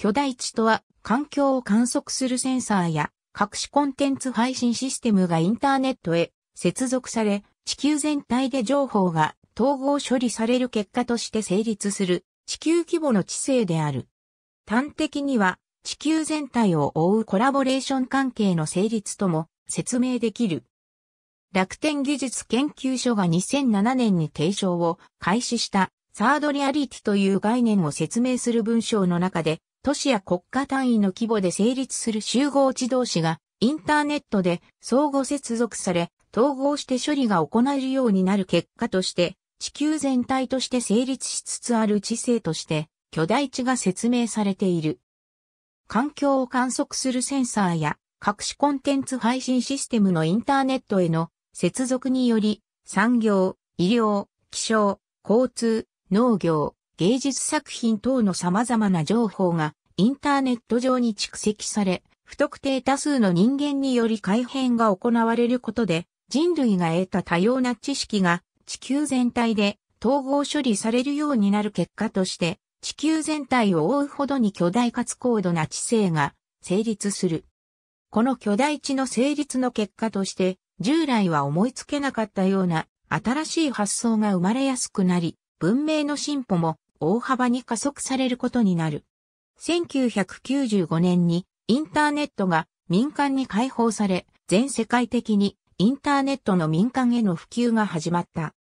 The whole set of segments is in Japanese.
巨大地とは環境を観測するセンサーや各種コンテンツ配信システムがインターネットへ接続され、地球全体で情報が統合処理される結果として成立する地球規模の知性である。端的には地球全体を覆うコラボレーション関係の成立とも説明できる。楽天技術研究所が2007年に提唱を開始したサードリアリティという概念を説明する文章の中で都市や国家単位の規模で成立する集合値同士がインターネットで相互接続され、統合して処理が行えるようになる結果として、地球全体として成立しつつある知性として、巨大地が説明されている。環境を観測するセンサーや、各種コンテンツ配信システムのインターネットへの接続により、産業、医療、気象、交通、農業、芸術作品等の様々な情報がインターネット上に蓄積され、不特定多数の人間により改変が行われることで、人類が得た多様な知識が地球全体で統合処理されるようになる結果として、地球全体を覆うほどに巨大かつ高度な知性が成立する。この巨大地の成立の結果として、従来は思いつけなかったような新しい発想が生まれやすくなり、文明の進歩も大幅に加速されることになる。1995年にインターネットが民間に開放され、全世界的にインターネットの民間への普及が始まった。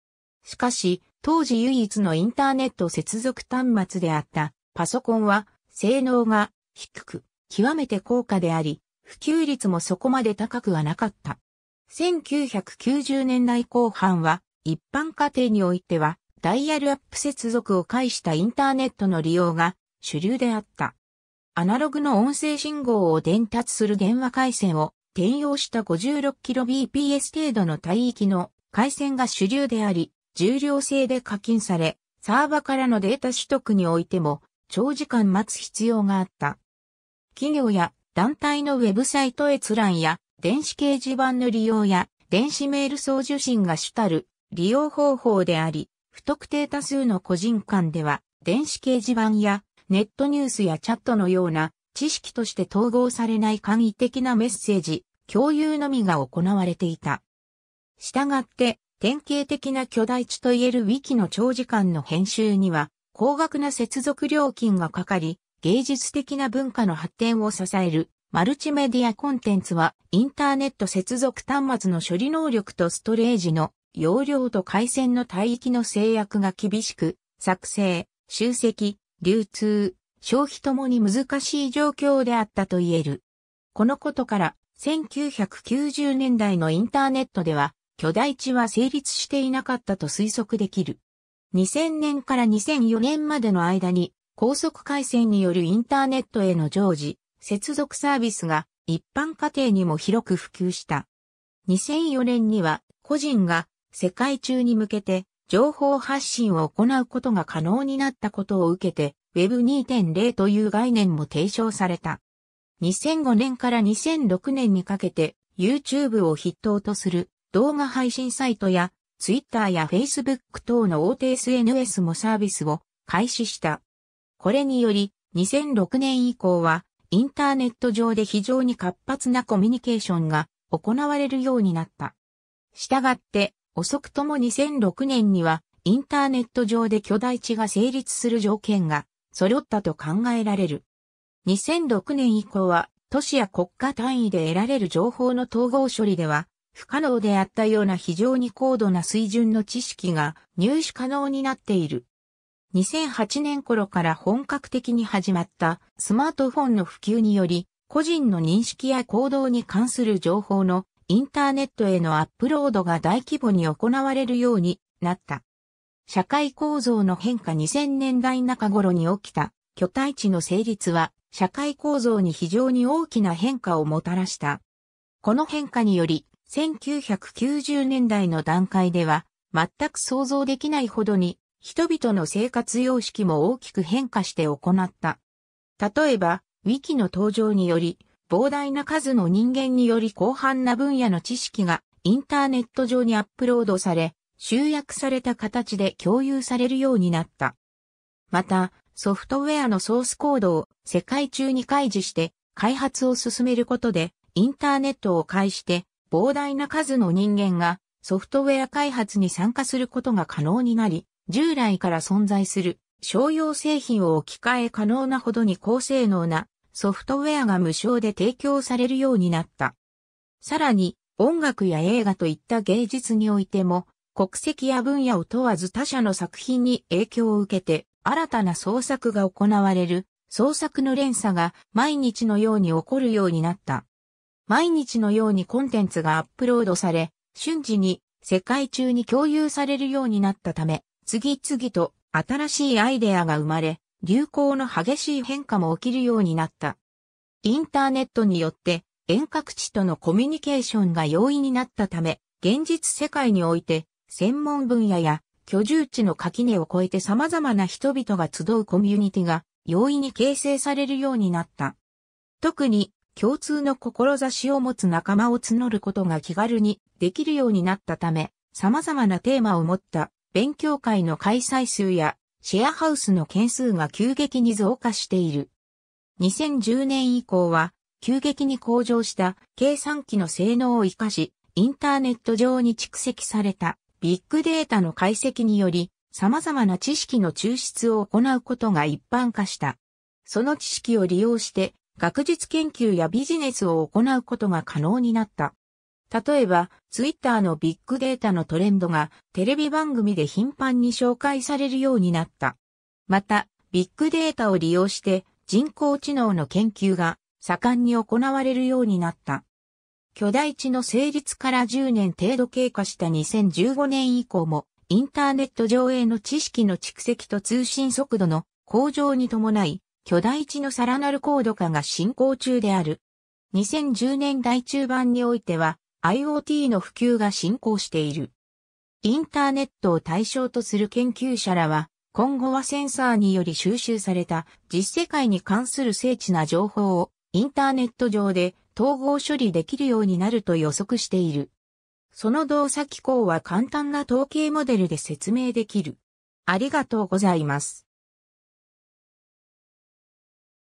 しかし、当時唯一のインターネット接続端末であったパソコンは性能が低く極めて高価であり、普及率もそこまで高くはなかった。1990年代後半は一般家庭においてはダイヤルアップ接続を介したインターネットの利用が主流であった。アナログの音声信号を伝達する電話回線を転用した 56kbps 程度の帯域の回線が主流であり、重量制で課金され、サーバからのデータ取得においても長時間待つ必要があった。企業や団体のウェブサイト閲覧や電子掲示板の利用や電子メール送受信が主たる利用方法であり、不特定多数の個人間では電子掲示板やネットニュースやチャットのような知識として統合されない簡易的なメッセージ、共有のみが行われていた。したがって、典型的な巨大地といえるウィキの長時間の編集には、高額な接続料金がかかり、芸術的な文化の発展を支えるマルチメディアコンテンツはインターネット接続端末の処理能力とストレージの容量と回線の帯域の制約が厳しく、作成、集積、流通、消費ともに難しい状況であったと言える。このことから、1990年代のインターネットでは、巨大地は成立していなかったと推測できる。2000年から2004年までの間に、高速回線によるインターネットへの常時、接続サービスが一般家庭にも広く普及した。2004年には、個人が世界中に向けて情報発信を行うことが可能になったことを受けて Web2.0 という概念も提唱された。2005年から2006年にかけて YouTube を筆頭とする動画配信サイトや Twitter や Facebook 等の大手 SNS もサービスを開始した。これにより2006年以降はインターネット上で非常に活発なコミュニケーションが行われるようになった。したがって遅くとも2006年にはインターネット上で巨大地が成立する条件が揃ったと考えられる。2006年以降は都市や国家単位で得られる情報の統合処理では不可能であったような非常に高度な水準の知識が入手可能になっている。2008年頃から本格的に始まったスマートフォンの普及により個人の認識や行動に関する情報のインターネットへのアップロードが大規模に行われるようになった。社会構造の変化2000年代中頃に起きた巨体値の成立は社会構造に非常に大きな変化をもたらした。この変化により1990年代の段階では全く想像できないほどに人々の生活様式も大きく変化して行った。例えば、ウィキの登場により、膨大な数の人間により広範な分野の知識がインターネット上にアップロードされ、集約された形で共有されるようになった。また、ソフトウェアのソースコードを世界中に開示して開発を進めることで、インターネットを介して膨大な数の人間がソフトウェア開発に参加することが可能になり、従来から存在する商用製品を置き換え可能なほどに高性能なソフトウェアが無償で提供されるようになった。さらに、音楽や映画といった芸術においても、国籍や分野を問わず他者の作品に影響を受けて、新たな創作が行われる、創作の連鎖が毎日のように起こるようになった。毎日のようにコンテンツがアップロードされ、瞬時に世界中に共有されるようになったため、次々と新しいアイデアが生まれ、流行の激しい変化も起きるようになった。インターネットによって遠隔地とのコミュニケーションが容易になったため、現実世界において専門分野や居住地の垣根を越えて様々な人々が集うコミュニティが容易に形成されるようになった。特に共通の志を持つ仲間を募ることが気軽にできるようになったため、様々なテーマを持った勉強会の開催数やシェアハウスの件数が急激に増加している。2010年以降は、急激に向上した計算機の性能を活かし、インターネット上に蓄積されたビッグデータの解析により、様々な知識の抽出を行うことが一般化した。その知識を利用して、学術研究やビジネスを行うことが可能になった。例えば、ツイッターのビッグデータのトレンドがテレビ番組で頻繁に紹介されるようになった。また、ビッグデータを利用して人工知能の研究が盛んに行われるようになった。巨大地の成立から10年程度経過した2015年以降も、インターネット上映の知識の蓄積と通信速度の向上に伴い、巨大地のさらなる高度化が進行中である。2010年代中盤においては、IoT の普及が進行している。インターネットを対象とする研究者らは、今後はセンサーにより収集された実世界に関する精緻な情報をインターネット上で統合処理できるようになると予測している。その動作機構は簡単な統計モデルで説明できる。ありがとうございます。